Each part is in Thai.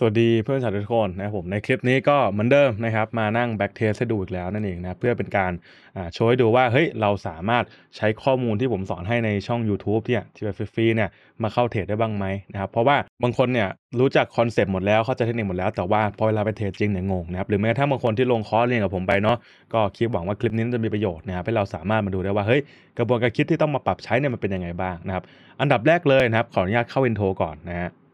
สวัสดีเพื่อนสาธุทุกคนนะครับผมในคลิปนี้ก็เหมือนเดิมนะครับมานั่งแบ็กเทสให้ดูอีกแล้วนั่นเองนะเพื่อเป็นการโชว์ให้ดูว่าเฮ้ยเราสามารถใช้ข้อมูลที่ผมสอนให้ในช่อง YouTube เนี่ยที่แบบฟรีๆเนี่ยมาเข้าเทรดได้บ้างไหมนะครับ เพราะว่าบางคนเนี่ยรู้จักคอนเซปต์หมดแล้วเข้าใจเทคนิคหมดแล้วแต่ว่าพอเวลาไปเทรดจริงเนี่ยงงนะครับหรือแม้กระทั่งบางคนที่ลงคอร์สเรียนกับผมไปเนาะก็คิดหวังว่าคลิปนี้จะมีประโยชน์นะครับให้เราสามารถมาดูได้ว่าเฮ้ยกระบวนการคิดที่ต้องมาปรับใช้เนี่ยมันเป็นยังไงบ้างนะครับอันดับแรกเลยนะครับขออนุญาตเข้าอินโทรก่อนนะฮะ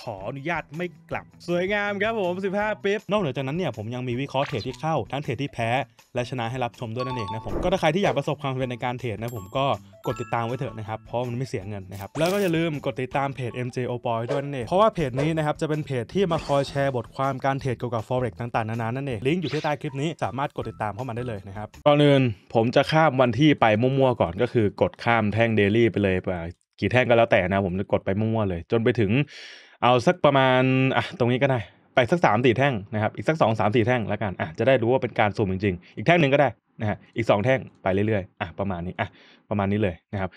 ขออนุญาตไม่กลับสวยงามครับผม 15ปิ๊บนอกเหนือจากนั้นเนี่ย ผมยังมีวิเคราะห์เทรดที่เข้า ทั้งเทรดที่แพ้ และชนะให้รับชมด้วยนั่นเองนะผม ก็ถ้าใครที่อยากประสบความสำเร็จในการเทรดนะผมก็กดติดตามไว้เถอะนะครับ เพราะมันไม่เสียเงินนะครับ แล้วก็อย่าลืมกดติดตามเพจ MJ o p o y ด้วยนั่นเองเพราะว่าเพจนี้นะครับจะเป็นเพจที่มาคอยแชร์บทความการเทรดเกี่ยวกับ forex ต่างๆ นานา นั่นเองลิงก์อยู่ที่ใต้คลิปนี้สามารถกดติดตามเข้ามาได้เลยนะครับก่อนอื่นผมจะข้ามวันที่ไปมั่วๆ ก่อนก็คือกดข้ามแท่ง daily ไปเลยกี่แท่งก็แล้วแต่นะ ผมจะกดไปมั่วๆเลย จนไปถึงเอาสักประมาณอ่ะ ตรงนี้ก็ได้ ไปสักสามสี่แท่งนะครับ อีกสักสองสามสี่แท่งแล้วกันอ่ะ จะได้รู้ว่าเป็นการสูมจริง ๆ อีกแท่งหนึ่งก็ได้นะฮะอีกสองแท่ง ไปเรื่อยๆอ่ะประมาณนี้อ่ะประมาณนี้เลยนะครับ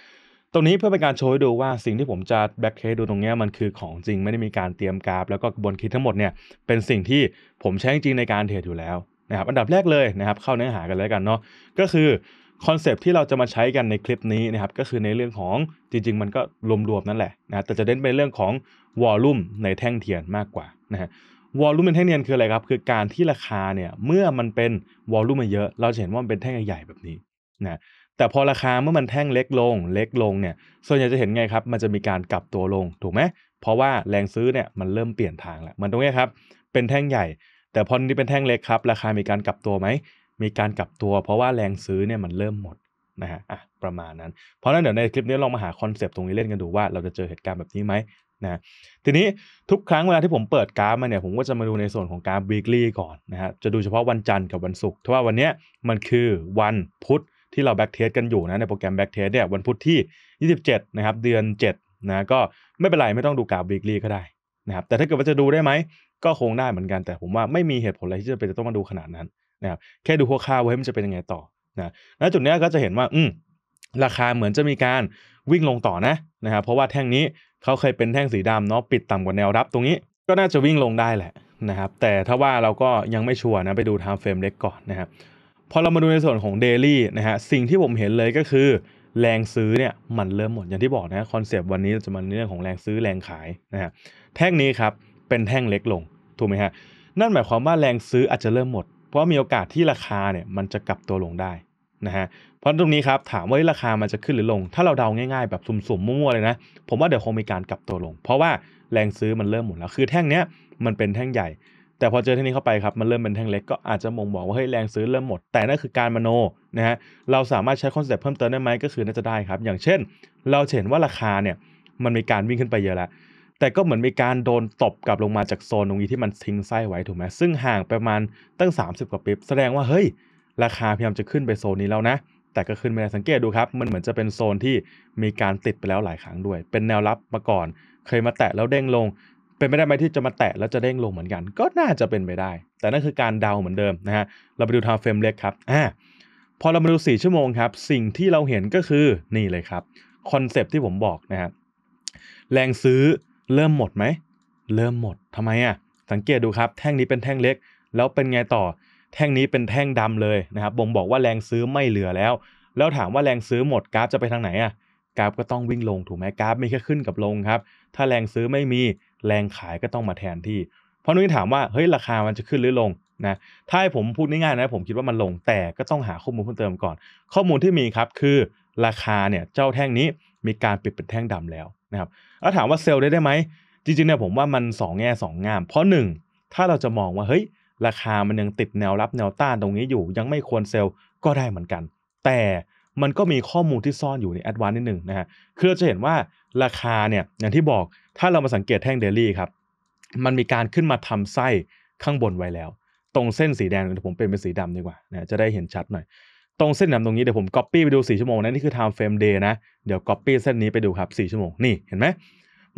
ตรงนี้เพื่อเป็นการโชว์ให้ดูว่าสิ่งที่ผมจะแบ็คเคดูตรงนี้มันคือของจริงไม่ได้มีการเตรียมกราฟแล้วก็กระบวนคิดทั้งหมดเนี่ย เป็นสิ่งที่ผมใช้จริงในการเทรดอยู่แล้วนะครับ อันดับแรกเลยนะครับ เข้าเนื้อหากันเลยกันเนาะก็คือคอนเซปที่เราจะมาใช้กันในคลิปนี้นะครับก็คือในเรื่องของจริงๆ มันก็รวมๆนั่นแหละนะแต่จะเน้นไปเรื่องของวอลลุ่มในแท่งเทียนมากกว่านะฮะวอลลุ่มในแท่งเทียนคืออะไรครับ คือการที่ราคาเนี่ยเมื่อมันเป็นวอลลุ่มมเยอะ เราจะเห็นว่ามันเป็นแท่งใหญ่แบบนี้นะแต่พอราคาเมื่อมันแท่งเล็กลง เล็กลงเนี่ย ส่วนใหญ่จะเห็นไงครับ มันจะมีการกลับตัวลงถูกไหมเพราะว่าแรงซื้อเนี่ยมันเริ่มเปลี่ยนทางแล้วมันตรงนี้ครับ เป็นแท่งใหญ่ แต่พอนี้เป็นแท่งเล็กครับ ราคามีการกลับตัวไหมมีการกลับตัว เพราะว่าแรงซื้อเนี่ยมันเริ่มหมดนะฮะอ่ะประมาณนั้น เพราะนั้นเดี๋ยวในคลิปนี้ลองมาหาคอนเซปต์ตรงนี้เล่นกันดูว่าเราจะเจอเหตุการณ์แบบนี้ไหมนะทีนี้ทุกครั้งเวลาที่ผมเปิดกราฟมาเนี่ยผมก็จะมาดูในส่วนของกราฟ weekly ก่อนนะฮะจะดูเฉพาะวันจันทร์กับวันศุกร์เพราะว่าวันนี้มันคือวันพุธที่เราแบ็กเทสกันอยู่นะในโปรแกรมแบ็กเทสเนี่ยวันพุธที่ 27นะครับเดือน7นะก็ไม่เป็นไรไม่ต้องดูกราฟ weekly ก็ได้นะครับแต่ถ้าเกิดว่าจะดูได้ไหมก็คงได้เหมือนกันแต่ผมว่าไม่มีเหตุผลอะไรที่จะเป็นจะต้องมาดูขนาดนั้นนะครับแค่ดูหัคข่าวว่ามันจะเป็นยังไงต่อนะณจุดนี้ก็จะเห็นว่าอืมราคาเหมือนจะมีการวิ่งลงต่อนะนะครับเพราะว่าแท่งนี้เขาเคยเป็นแท่งสีดำเนาะปิดต่ำกว่าแนวรับตรงนี้ก็น่าจะวิ่งลงได้แหละนะครับแต่ถ้าว่าเราก็ยังไม่ชัวร์นะไปดูไทม์เฟรมเล็กก่อนนะครับพอเรามาดูในส่วนของเดลี่นะฮะสิ่งที่ผมเห็นเลยก็คือแรงซื้อเนี่ยมันเริ่มหมดอย่างที่บอกนะคอนเซปต์วันนี้จะมาเรื่องของแรงซื้อแรงขายนะฮะแท่งนี้ครับเป็นแท่งเล็กลงถูกไหมฮะนั่นหมายความว่าแรงซื้ออาจจะเริ่มหมดเพราะมีโอกาสที่ราคาเนี่ยมันจะกลับตัวลงได้นะฮะ เพราะตรงนี้ครับถามว่าราคามันจะขึ้นหรือลง ถ้าเราเดาง่ายๆ แบบสุ่มๆมั่วๆเลยนะ ผมว่าเดี๋ยวคงมีการกลับตัวลง เพราะว่าแรงซื้อมันเริ่มหมดแล้ว คือแท่งเนี้ยมันเป็นแท่งใหญ่ แต่พอเจอแท่งนี้เข้าไปครับ มันเริ่มเป็นแท่งเล็กก็อาจจะมองบอกว่าเฮ้ยแรงซื้อเริ่มหมด แต่นั่นคือการมโนนะฮะ เราสามารถใช้คอนเซ็ปต์เพิ่มเติมได้ไหมก็คือน่าจะได้ครับ อย่างเช่น เราเห็นว่าราคาเนี่ยมันมีการวิ่งขึ้นไปเยอะแล้วแต่ก็เหมือนมีการโดนตบกลับลงมาจากโซนตรงนี้ที่มันทิ้งไส้ไว้ถูกไหมซึ่งห่างประมาณตั้ง 30 กว่าปีแสดงว่าเฮ้ยราคาพยายามจะขึ้นไปโซนนี้แล้วนะแต่ก็ขึ้นไม่ได้สังเกตดูครับ มันเหมือนจะเป็นโซนที่มีการติดไปแล้วหลายครั้งด้วย เป็นแนวรับมาก่อน เคยมาแตะแล้วเด้งลง เป็นไม่ได้ไหมที่จะมาแตะแล้วจะเด้งลงเหมือนกัน ก็น่าจะเป็นไปได้ แต่นั่นคือการเดาเหมือนเดิมนะฮะเราไปดูทางเฟรมเล็กครับอ่าพอเรามาดู4ชั่วโมงครับสิ่งที่เราเห็นก็คือนี่เลยครับคอนเซปที่ผมบอกนะฮะแรงซื้อเริ่มหมดไหม เริ่มหมดทำไมอ่ะสังเกตดูครับ แท่งนี้เป็นแท่งเล็ก แล้วเป็นไงต่อ แท่งนี้เป็นแท่งดำเลยนะครับบ่งบอกว่าแรงซื้อไม่เหลือแล้ว แล้วถามว่าแรงซื้อหมดกราฟจะไปทางไหนอ่ะกราฟก็ต้องวิ่งลงถูกไหมกราฟมีแค่ขึ้นกับลงครับ ถ้าแรงซื้อไม่มีแรงขายก็ต้องมาแทนที่เพราะนุ้ยถามว่า เฮ้ย ราคามันจะขึ้นหรือลงนะ ถ้าให้ผมพูดง่ายๆนะ ผมคิดว่ามันลง แต่ก็ต้องหาข้อมูลเพิ่มเติมก่อน ข้อมูลที่มีครับ คือราคาเนี่ย เจ้าแท่งนี้มีการปิดเป็นแท่งดำแล้วนะครับแล้วถามว่าเซลล์ได้ได้ไหม จริงๆเนี่ยผมว่ามันสองแง่สองงาม เพราะหนึ่งถ้าเราจะมองว่าเฮ้ย ราคามันยังติดแนวรับแนวต้านตรงนี้อยู่ ยังไม่ควรเซลล์ก็ได้เหมือนกัน แต่มันก็มีข้อมูลที่ซ่อนอยู่ในแอดวานซ์นิดหนึ่งนะฮะคือเราจะเห็นว่าราคาเนี่ยอย่างที่บอกถ้าเรามาสังเกตแท่งเดลี่ครับ มันมีการขึ้นมาทำไส้ข้างบนไว้แล้ว ตรงเส้นสีแดงเดี๋ยวผมเป็นเป็นสีดำดีกว่านะจะได้เห็นชัดหน่อยตรงเส้นแลมตรงนี้เดี๋ยวผมก๊อปปี้ไปดู 4ชั่วโมงนะนี่คือ time frame day นะเดี๋ยวก๊อปปี้เส้นนี้ไปดูครับ4 ชั่วโมงนี่เห็นไหม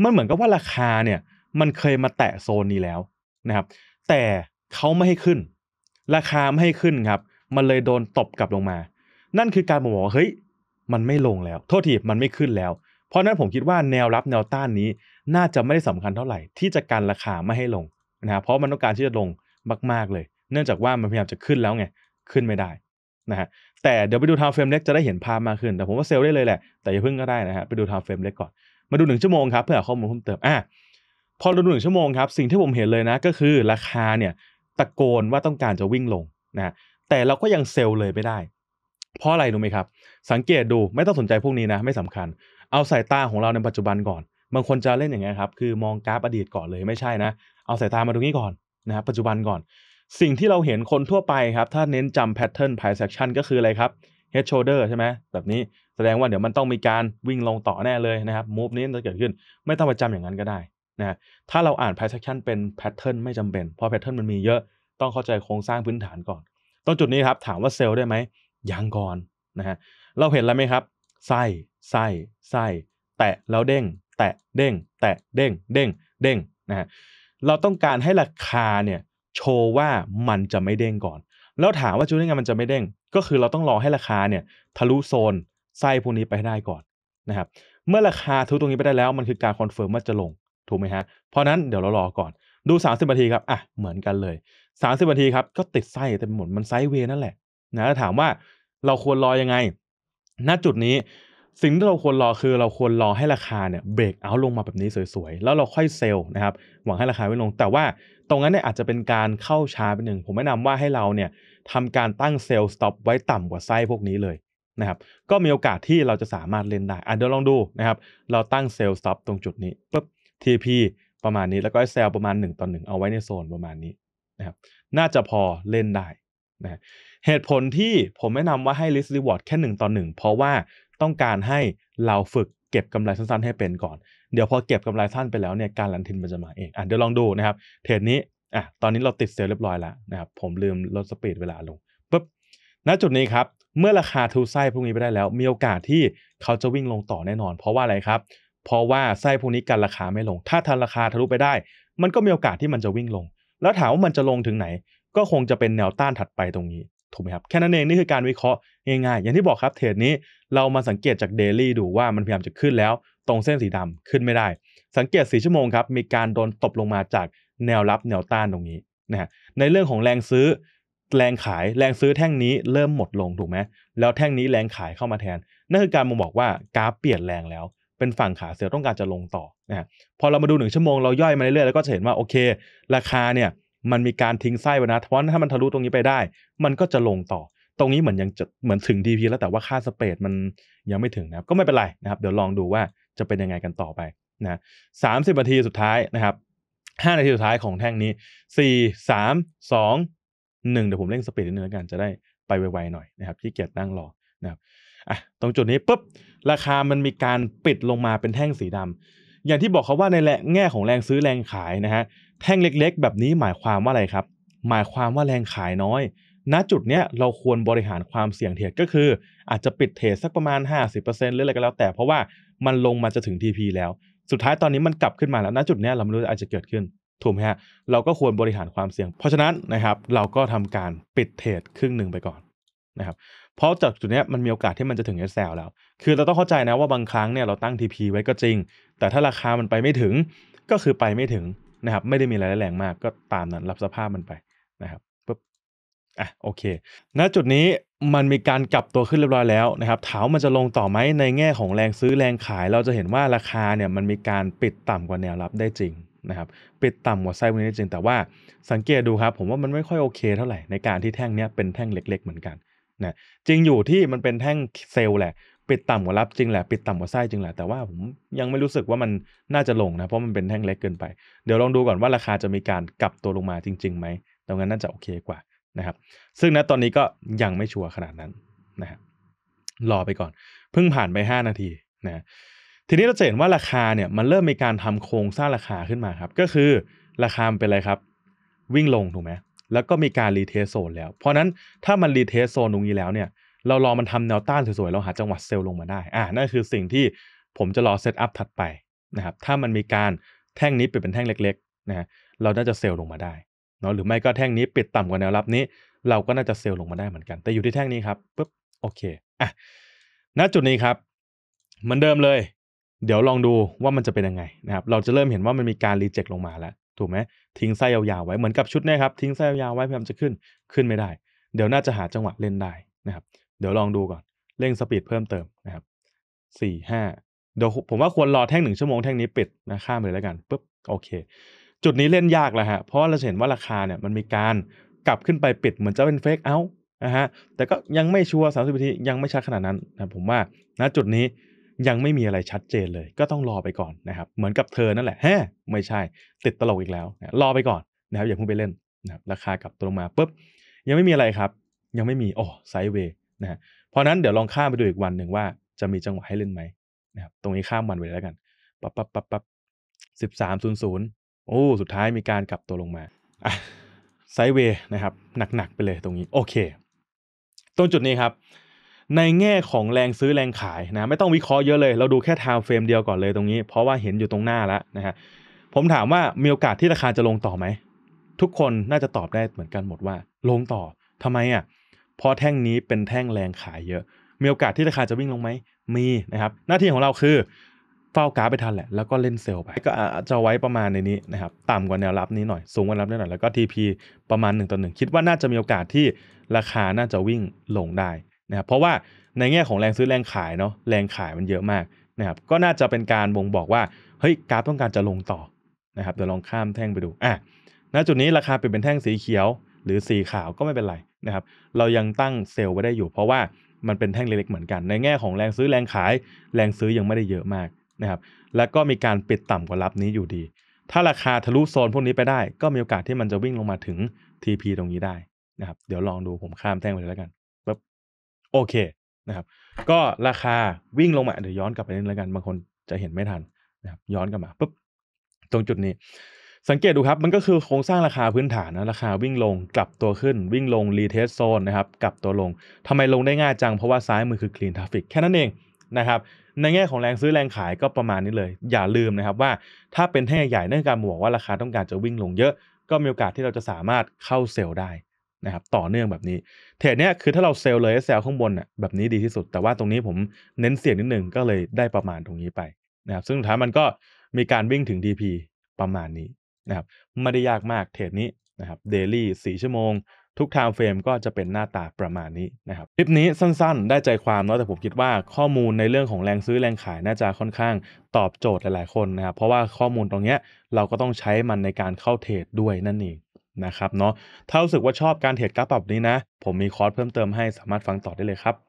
มันเหมือนกับว่าราคาเนี่ยมันเคยมาแตะโซนนี้แล้วนะครับ แต่เขาไม่ให้ขึ้น ราคาไม่ให้ขึ้นครับ มันเลยโดนตบกลับลงมา นั่นคือการบอกว่าเฮ้ยมันไม่ลงแล้วโทษทีมันไม่ขึ้นแล้วเพราะนั้นผมคิดว่าแนวรับแนวต้านนี้น่าจะไม่ได้สำคัญเท่าไหร่ที่จะการราคาไม่ให้ลงนะเพราะมันต้องการที่จะลงมาก ๆเลย เนื่องจากว่ามันพยายามจะขึ้นแล้วไงขึ้นไม่ได้นะฮะแต่เดี๋ยวไปดูไทม์เฟรมเล็กจะได้เห็นภาพมากขึ้น แต่ผมว่าเซลได้เลยแหละแต่อย่าเพิ่งก็ได้นะฮะไปดูไทม์เฟรมเล็กก่อนมาดูหนึ่งชั่วโมงครับเพื่อหาข้อมูลเพิ่มเติมอ่ะพอเราดูหนึ่งชั่วโมงครับ สิ่งที่ผมเห็นเลยนะก็คือราคาเนี่ยตะโกนว่าต้องการจะวิ่งลงนะ แต่เราก็ยังเซลเลยไม่ได้เพราะอะไรรู้ไหมครับ สังเกตดูไม่ต้องสนใจพวกนี้นะไม่สำคัญเอาสายตาของเราในปัจจุบันก่อนบางคนจะเล่นอย่างเงี้ยครับคือมองกราฟอดีตก่อนเลยไม่ใช่นะ เอาสายตามาตรงนี้ก่อนนะครับปัจจุบันก่อนสิ่งที่เราเห็นคนทั่วไปครับ ถ้าเน้นจำแพทเทิร์นไพ i เซ็ c ชันก็คืออะไรครับ head shoulder ใช่ไหมแบบนี้แสดงว่าเดี๋ยวมันต้องมีการวิ่งลงต่อแน่เลยนะครับ move นี้จะเกิดขึ้นไม่ต้องไปจำอย่างนั้นก็ได้นะถ้าเราอ่าน p พ i เซ็ c ชันเป็นแพทเทิร์นไม่จำเป็น เพราะแพทเทิร์นมันมีเยอะต้องเข้าใจโครงสร้างพื้นฐานก่อนตรงจุดนี้ครับถามว่าเซลล์ได้ไหมยังก่อนนะฮะเราเห็นแล้วไหมครับไส้ไส้ไส้แตะแล้วเด้งแตะเด้งแตะเด้ง เด้งเด้งนะฮะเราต้องการให้ราคาเนี่ยโชว์ว่ามันจะไม่เด้งก่อน แล้วถามว่าจุดยัไงมันจะไม่เด้งก็คือเราต้องรอให้ราคาเนี่ย ทะลุโซนไส้พวกนี้ไปได้ก่อนนะครับ เมื่อราคาทะลุตรงนี้ไปได้แล้วมันคือการคอนเฟิร์มว่าจะลงถูกไหมฮะเพราะนั้นเดี๋ยวเรารอก่อน ดู30นาทีครับอ่ะเหมือนกันเลย30นาทีครับก็ติดไส้เต็มหมดมันไซด์เวนั่นแหละนะถามว่าเราควรรอยังไงณจุดนี้สิ่งที่เราควรรอคือเราควรรอให้ราคาเนี่ยเบรกเอาลงมาแบบนี้สวย ๆ แล้วเราค่อยเซลล์นะครับหวังให้ราคาไม่ลง แต่ว่าตรงนั้นเนี่ยอาจจะเป็นการเข้าช้าไปหนึ่งผมแนะนำว่าให้เราเนี่ยทำการตั้งเซลล์สต็อปไว้ต่ำกว่าไส้พวกนี้เลยนะครับก็มีโอกาสที่เราจะสามารถเล่นได้อ่ะเดี๋ยวลองดูนะครับเราตั้งเซลล์สต็อปตรงจุดนี้ปุ๊บ TP ประมาณนี้แล้วก็เซลล์ประมาณ 1ต่อ1เอาไว้ในโซนประมาณนี้นะครับน่าจะพอเล่นได้นะเหตุผลที่ผมแนะนำว่าให้ list reward แค่1ต่อ1เพราะว่าต้องการให้เราฝึกเก็บกำไรสั้นๆ ให้เป็นก่อน เดี๋ยวพอเก็บกำไรสั้นไปแล้วเนี่ยการลันทินมันจะมาเอง อ่ะเดี๋ยวลองดูนะครับ เทรดนี้ อ่ะตอนนี้เราติดเซลล์เรียบร้อยแล้วนะครับผมลืมลดสปีดเวลาลงปุ๊บณจุดนี้ครับเมื่อราคาทูไส้พวกนี้ไปได้แล้ว มีโอกาสที่เขาจะวิ่งลงต่อแน่นอน เพราะว่าอะไรครับ เพราะว่าไส้พวกนี้กันราคาไม่ลง ถ้าทันราคาทะลุไปได้ มันก็มีโอกาสที่มันจะวิ่งลง แล้วถามว่ามันจะลงถึงไหน ก็คงจะเป็นแนวต้านถัดไปตรงนี้ถูกไหมครับแค่นั้นเองนี่คือการวิเคราะห์ง่ายๆอย่างที่บอกครับเทรดนี้เรามาสังเกตจากเดลี่ดูว่ามันพยายามจะขึ้นแล้วตรงเส้นสีดำขึ้นไม่ได้ สังเกตสีชั่วโมงครับมีการโดนตบลงมาจากแนวรับแนวต้านตรงนี้นะฮะในเรื่องของแรงซื้อแรงขายแรงซื้อแท่งนี้ เริ่มหมดลงถูกไหมแล้วแท่งนี้แรงขายเข้ามาแทนนั่นคือการมองบอกว่ากราฟเปลี่ยนแรงแล้ว เป็นฝั่งขาเสือต้องการจะลงต่อนะพอเรามาดูหนึ่งชั่วโมงเราย่อยมาเรื่อยๆแล้วก็จะเห็นว่าโอเค ราคาเนี่ยมันมีการทิ้งไส้ไว้นะ เพราะถ้ามันทะลุตรงนี้ไปได้ มันก็จะลงต่อ ตรงนี้เหมือนยังจะเหมือนถึง DP แล้วแต่ว่าค่าสเปดมันยังไม่ถึงนะครับ ก็ไม่เป็นไรนะครับ เดี๋ยวลองดูว่าจะเป็นยังไงกันต่อไปนะสามสิบนาทีสุดท้ายนะครับห้านาทีสุดท้ายของแท่งนี้ สี่สาม สอง หนึ่งเดี๋ยวผมเร่งสเปดนิดนึงแล้วกัน จะได้ไปไวๆหน่อยนะครับ ที่เกียจนั่งรอนะครับ อ่ะ ตรงจุดนี้ปุ๊บ ราคามันมีการปิดลงมาเป็นแท่งสีดำ อย่างที่บอกเขาว่าในแง่ของแรงซื้อแรงขายนะฮะแท่งเล็กๆ แบบนี้หมายความว่าอะไรครับ หมายความว่าแรงขายน้อย ณ จุดเนี้ยเราควรบริหารความเสี่ยงเทรดก็คืออาจจะปิดเทรดสักประมาณ 50%หรืออะไรก็แล้ว แต่ เพราะว่ามันลงมาจะถึง TP แล้ว สุดท้ายตอนนี้มันกลับขึ้นมาแล้ว ณ จุดเนี้ยเราไม่รู้อาจจะเกิดขึ้นถูกไหมฮะ เราก็ควรบริหารความเสี่ยง เพราะฉะนั้นนะครับเราก็ทำการปิดเทรดครึ่งหนึ่งไปก่อนนะครับ เพราะจากจุดนี้มันมีโอกาสที่มันจะถึงเ SL แล้ว คือเราต้องเข้าใจนะว่าบางครั้งเนี่ยเราตั้ง TP ไว้ก็จริง แต่ถ้าราคามันไปไม่ถึงก็คือไปไม่ถึงนะครับไม่ได้มีอะไรแรงมากก็ตามนั้นรับสภาพมันไปนะครับปุ๊บอ่ะโอเคณจุดนี้มันมีการกลับตัวขึ้นเรียบร้อยแล้วนะครับถามมันจะลงต่อไหมในแง่ของแรงซื้อแรงขาย เราจะเห็นว่าราคาเนี่ย มันมีการปิดต่ำกว่าแนวรับได้จริงนะครับ ปิดต่ำกว่าไซด์วันนี้จริง แต่ว่าสังเกตดูครับผมว่ามันไม่ค่อยโอเค เท่าไหร่ในการที่แท่งนี้เป็นแท่งเล็ก ๆเหมือนกันนะจริงอยู่ที่มันเป็นแท่งเซลล์แหละปิดต่ำกว่ารับจริงแหละปิดต่ำกว่าไส้จริงแหละ แต่ว่าผมยังไม่รู้สึกว่ามันน่าจะลงนะ เพราะมันเป็นแท่งเล็กเกินไป เดี๋ยวลองดูก่อนว่าราคาจะมีการกลับตัวลงมาจริงๆ ไหมตรงนั้นน่าจะโอเคกว่านะครับ ซึ่งณตอนนี้ก็ยังไม่ชัวร์ขนาดนั้นนะครับรอไปก่อน เพิ่งผ่านไป 5 นาทีนะ ทีนี้เราจะเห็นว่าราคาเนี่ยมันเริ่มมีการทำโครงสร้างราคาขึ้นมาครับ ก็คือราคาเป็นอะไรครับ วิ่งลงถูกไหม แล้วก็มีการรีเทสโซนแล้ว เพราะนั้นถ้ามันรีเทสโซนตรงนี้แล้วเนี่ยเราลองมันทำแนวต้านสวยๆเราหาจังหวะเซลล์ลงมาได้ อ่านั่นคือสิ่งที่ผมจะรอเซตอัพถัดไปนะครับ ถ้ามันมีการแท่งนี้เปลี่ยนเป็นแท่งเล็ก ๆนะรเราน่าจะเซลล์ลงมาได้เนาะ หรือไม่ก็แท่งนี้ปิดต่ำกว่าแนวรับนี้ เราก็น่าจะเซลล์ลงมาได้เหมือนกัน แต่อยู่ที่แท่งนี้ครับปุ๊บโอเค อ่ะณจุดนี้ครับเหมือนเดิมเลย เดี๋ยวลองดูว่ามันจะเป็นยังไงนะครับ เราจะเริ่มเห็นว่ามันมีการรีเจ็คลงมาแล้วถูกไหมทิ้งไส้ยาวๆไว้เหมือนกับชุดนี้ครับ ทิ้งไส้ยาวๆไว้พยายามจะขึ้นขึ้นไม่ได้ เดี๋ยวน่าจะหาจังหวะเล่นได้นะครับเดี๋ยวลองดูก่อนเร่งสปีดเพิ่มเติม นะครับสี่ห้าเดี๋ยวผมว่าควรรอแท่งหนึ่งชั่วโมงแท่งนี้ปิดนะข้ามเลยแล้วกันปุ๊บโอเค จุดนี้เล่นยากแล้วฮะเพราะเราเห็นว่าราคาเนี่ยมันมีการกลับขึ้นไปปิดเหมือนจะเป็นเฟกเอาท์นะฮะแต่ก็ยังไม่ชัวร์สามสิบนาที ยังไม่ชัดขนาดนั้นนะผมว่าณจุดนี้ยังไม่มีอะไรชัดเจนเลย ก็ต้องรอไปก่อนนะครับเหมือนกับเธอนั่นแหละแฮไม่ใช่ติดตลกอีกแล้วรอไปก่อนนะครับอย่าเพิ่งไปเล่นนะครับราคากลับตลงมาปุ๊บยังไม่มีอะไรครับ ยังไม่มีโอ้ไซด์เวย์นะเพราะนั้นเดี๋ยวลองข้ามไปดูอีกวันหนึ่งว่าจะมีจังหวะให้เล่นไหมนะครับตรงนี้ข้ามวันไปเลยแล้วกันปั๊บปั๊บปั๊บปั๊บสิบสามศูนย์ศูนย์โอ้สุดท้ายมีการกลับตัวลงมาไซเวย์นะครับหนักๆไปเลยตรงนี้ โอเค ตรงจุดนี้ครับ ในแง่ของแรงซื้อแรงขายนะไม่ต้องวิเคราะห์เยอะเลย เราดูแค่ i ท e f เฟรมเดียวก่อนเลยตรงนี้ เพราะว่าเห็นอยู่ตรงหน้าแล้วนะฮะผมถามว่ามีโอกาสที่ราคาจะลงต่อไหมทุกคนน่าจะตอบได้เหมือนกันหมดว่า ลงต่อทำไมอ่ะเพราะแท่งนี้เป็นแท่งแรงขายเยอะ มีโอกาสที่ราคาจะวิ่งลงไหมมีนะครับหน้าที่ของเราคือเฝ้ากราฟไปทันแหละแล้วก็เล่นเซลล์ไปก็จะไว้ประมาณในนี้นะครับต่ำกว่าแนวรับนี้หน่อย สูงกว่าแนวรับนี้หน่อย แล้วก็ TP ประมาณ1ต่อ1คิดว่าน่าจะมีโอกาสที่ราคาน่าจะวิ่งลงได้นะครับเพราะว่าในแง่ของแรงซื้อแรงขายเนาะแรงขายมันเยอะมากนะครับก็น่าจะเป็นการบ่งบอกว่าเฮ้ยกราฟต้องการจะลงต่อนะครับเดี๋ยวลองข้ามแท่งไปดูอ่ะณจุดนี้ราคาเปลี่ยนเป็นแท่งสีเขียวหรือสีขาวก็ไม่เป็นไรนะครับ เรายังตั้งเซลล์ไว้ได้อยู่เพราะว่ามันเป็นแท่งเล็กๆเหมือนกัน ในแง่ของแรงซื้อแรงขายแรงซื้อยังไม่ได้เยอะมากนะครับ แล้วก็มีการปิดต่ำกว่ารับนี้อยู่ดี ถ้าราคาทะลุโซนพวกนี้ไปได้ก็มีโอกาสที่มันจะวิ่งลงมาถึง TP ตรงนี้ได้นะครับ เดี๋ยวลองดูผมข้ามแท่งไปเลยแล้วกันปึ๊บโอเคนะครับ ก็ราคาวิ่งลงมาเดี๋ยวย้อนกลับไปนิดแล้วกันบางคนจะเห็นไม่ทันนะครับ ย้อนกลับมาปุ๊บตรงจุดนี้สังเกตดูครับ มันก็คือโครงสร้างราคาพื้นฐานนะราคาวิ่งลงกลับตัวขึ้นวิ่งลงรีเทสโซนนะครับกลับตัวลง ทำไมลงได้ง่ายจัง เพราะว่าซ้ายมือคือคลีนทราฟิกแค่นั้นเองนะครับในแง่ของแรงซื้อแรงขายก็ประมาณนี้เลย อย่าลืมนะครับว่าถ้าเป็นแท่งใหญ่เนื่องการบอกว่าราคาต้องการจะวิ่งลงเยอะก็มีโอกาสที่เราจะสามารถเข้าเซลล์ได้นะครับต่อเนื่องแบบนี้เทรดเนี้ยคือถ้าเราเซลล์เลยเซลล์ข้างบนอ่ะแบบนี้ดีที่สุด แต่ว่าตรงนี้ผมเน้นเสี่ยงนิดนึงก็เลยได้ประมาณตรงนี้ไปนะครับซึ่งสุดท้ายมันก็มีการวิ่งถึง DP ประมาณนี้นะครับไม่ได้ยากมากเทรดนี้นะครับเดลี่สี่ชั่วโมง ทุกไทม์เฟรมก็จะเป็นหน้าตาประมาณนี้นะครับคลิปนี้สั้นๆ ได้ใจความเนาะแต่ผมคิดว่าข้อมูลในเรื่องของแรงซื้อแรงขายน่าจะค่อนข้างตอบโจทย์หลายๆคนนะครับเพราะว่าข้อมูลตรงเนี้ยเราก็ต้องใช้มันในการเข้าเทรดด้วยนั่นเองนะครับเนาะถ้ารู้สึกว่าชอบการเทรดกราฟแบบนี้นะผมมีคอร์สเพิ่มเติมให้สามารถฟังต่อได้เลยครับ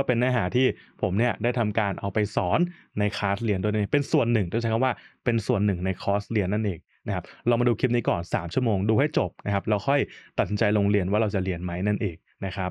ก็เป็นเนื้อหาที่ผมเนี่ย ได้ทำการเอาไปสอนในคลาสเรียนดนว้เป็นส่วนหนึ่งต้องใช้คำว่าเป็นส่วนหนึ่งในคอร์สเรียนนั่นเองนะครับเรามาดูคลิปนี้ก่อน 3 ชั่วโมงดูให้จบนะครับ เราค่อยตัดสินใจลงเรียนว่าเราจะเรียนไหมนั่นเองนะครับ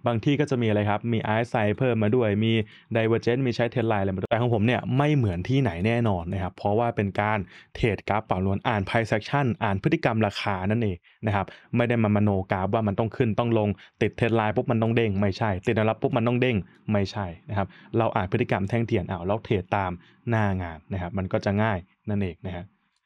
บางที่ก็จะมีอะไรครับ มีไอซ์ไซเพิ่มมาด้วย มีไดเวอร์เจนมีใช้เทรนไลน์อะไรมาด้วยแต่ของผมเนี่ยไม่เหมือนที่ไหนแน่นอนนะครับ เพราะว่าเป็นการเทรดกราฟเป่าล้วน อ่านไพ่์เซคชั่น อ่านพฤติกรรมราคานั่นเองนะครับ ไม่ได้มามโนกราฟว่ามันต้องขึ้นต้องลง ติดเทรนไลน์ปุ๊บมันต้องเด้ง ไม่ใช่ ติดรับปุ๊บมันต้องเด้ง ไม่ใช่นะครับ เราอ่านพฤติกรรมแท่งเทียน เอาแล้วเทรดตามหน้างานนะครับ มันก็จะง่ายนั่นเองนะครับ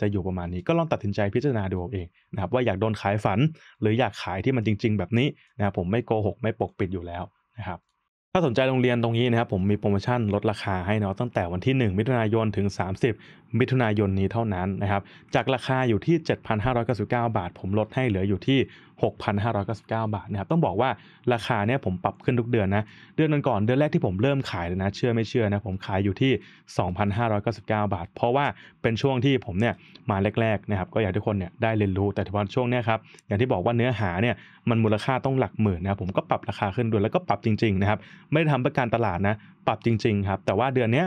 จะอยู่ประมาณนี้ก็ลองตัดสินใจพิจารณาดูเองนะครับว่าอยากโดนขายฝันหรืออยากขายที่มันจริงๆแบบนี้นะครับผมไม่โกหก ไม่ปกปิดอยู่แล้วนะครับถ้าสนใจโรงเรียนตรงนี้นะครับผมมีโปรโมชั่นลดราคาให้นะตั้งแต่วันที่ 1 มิถุนายนถึง 30 มิถุนายนนี้เท่านั้นนะครับจากราคาอยู่ที่ 7,599บาท ผมลดให้เหลืออยู่ที่6,599 บาทนะครับ ต้องบอกว่าราคาเนี่ยผมปรับขึ้นทุกเดือนนะ เดือนนนั้ก่อนเดือนแรกที่ผมเริ่มขายเลยนะ เชื่อไม่เชื่อนะ ผมขายอยู่ที่ 2,599 บาท เพราะว่าเป็นช่วงที่ผมเนี่ยมาแรกๆนะครับ ก็อยากทุกคนเนี่ยได้เรียนรู้ แต่ทีาช่วงเนี้ยครับ อย่างที่บอกว่าเนื้อหาเนี่ยมันมูลค่าต้องหลักหมื่นนะ ผมก็ปรับราคาขึ้นด้วยแล้วก็ปรับจริงๆนะครับ ไม่ได้ทำเพื่อการตลาดนะ ปรับจริง ๆ ครับ แต่ว่าเดือนเนี้ย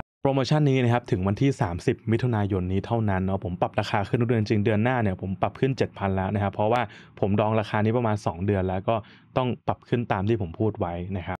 ับโปรโมชั่นนี้นะครับถึงวันที่ 30 มิถุนายนนี้เท่านั้นเนาะผมปรับราคาขึ้นเดือนจริงเดือนหน้าเนี่ยผมปรับขึ้น 7,000 แล้วนะครับ เพราะว่าผมดองราคานี้ประมาณ 2 เดือนแล้วก็ต้องปรับขึ้นตามที่ผมพูดไว้นะครับ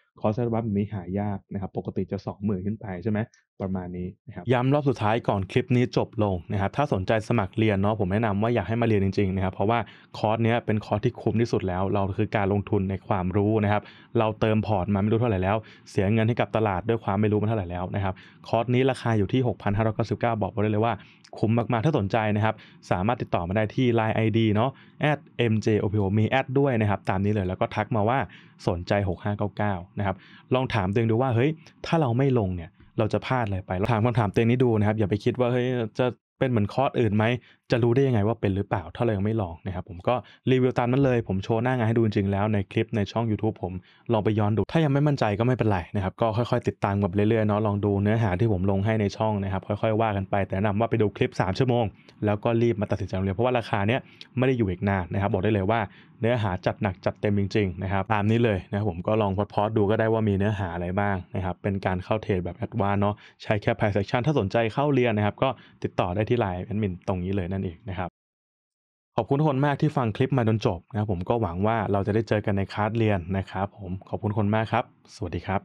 คอร์สบัฟแบบนี้หายากนะครับ ปกติจะ20,000ขึ้นไปใช่ไหม ประมาณนี้นะครับ ย้ำรอบสุดท้ายก่อนคลิปนี้จบลงนะครับ ถ้าสนใจสมัครเรียนเนาะ ผมแนะนำว่าอยากให้มาเรียนจริงๆนะครับ เพราะว่าคอร์สเนี้ยเป็นคอร์สที่คุ้มที่สุดแล้ว เราคือการลงทุนในความรู้นะครับ เราเติมพอร์ตมาไม่รู้เท่าไหร่แล้ว เสียเงินให้กับตลาดด้วยความไม่รู้มาเท่าไหร่แล้วนะครับ คอร์สนี้ราคาอยู่ที่6,599บอกไว้เลยว่าคุ้มมาก ๆ ถ้าสนใจนะครับ สามารถติดต่อมาได้ที่ Line ID เนาะ @mjopo มีแอดด้วยนะครับตามนี้เลยแล้วก็ทักมาว่าสนใจ 6599 นะครับ ลองถามตัวเองดูว่าเฮ้ย ถ้าเราไม่ลงเนี่ย เราจะพลาดอะไรไปถามคำถามตัวเองนี้ดูนะครับ อย่าไปคิดว่าเฮ้ย จะเป็นเหมือนคอร์สอื่นไหมจะรู้ได้ยังไงว่าเป็นหรือเปล่าถ้าเรายังไม่ลองนะครับผมก็รีวิวตามนั้นเลย ผมโชว์หน้างานให้ดูจริงแล้วในคลิปในช่อง YouTube ผมลองไปย้อนดูถ้ายังไม่มั่นใจก็ไม่เป็นไรนะครับก็ค่อยๆติดตามกับเรื่อยๆเนาะลองดูเนื้อหาที่ผมลงให้ในช่องนะครับค่อยๆว่ากันไปแต่แนะนำว่าไปดูคลิป 3 ชั่วโมง แล้วก็รีบมาตัดสินใจเรียนเพราะว่าราคาเนี้ยไม่ได้อยู่อีกนานนะครับบอกได้เลยว่าเนื้อหาจัดหนักจัดเต็มจริงๆนะครับตามนี้เลยนะครับผมก็ลองพอดพอดูก็ได้ว่ามีเนื้อหาอะไรบ้างนะครับเป็นการเข้าเทรดแบบแอดวานเนาะใช้แค่ไพ่เซ a c t i ถ้าสนใจเข้าเรียนนะครับก็ติดต่อได้ที่ไลน์แอดมินตรงนี้เลยนั่นนั่นเองนะครับขอบคุณทุกคนมากที่ฟังคลิปมาจนจบนะครับผมก็หวังว่าเราจะได้เจอกันในคลาสเรียนนะครับผมขอบคุณคนมากครับสวัสดีครับ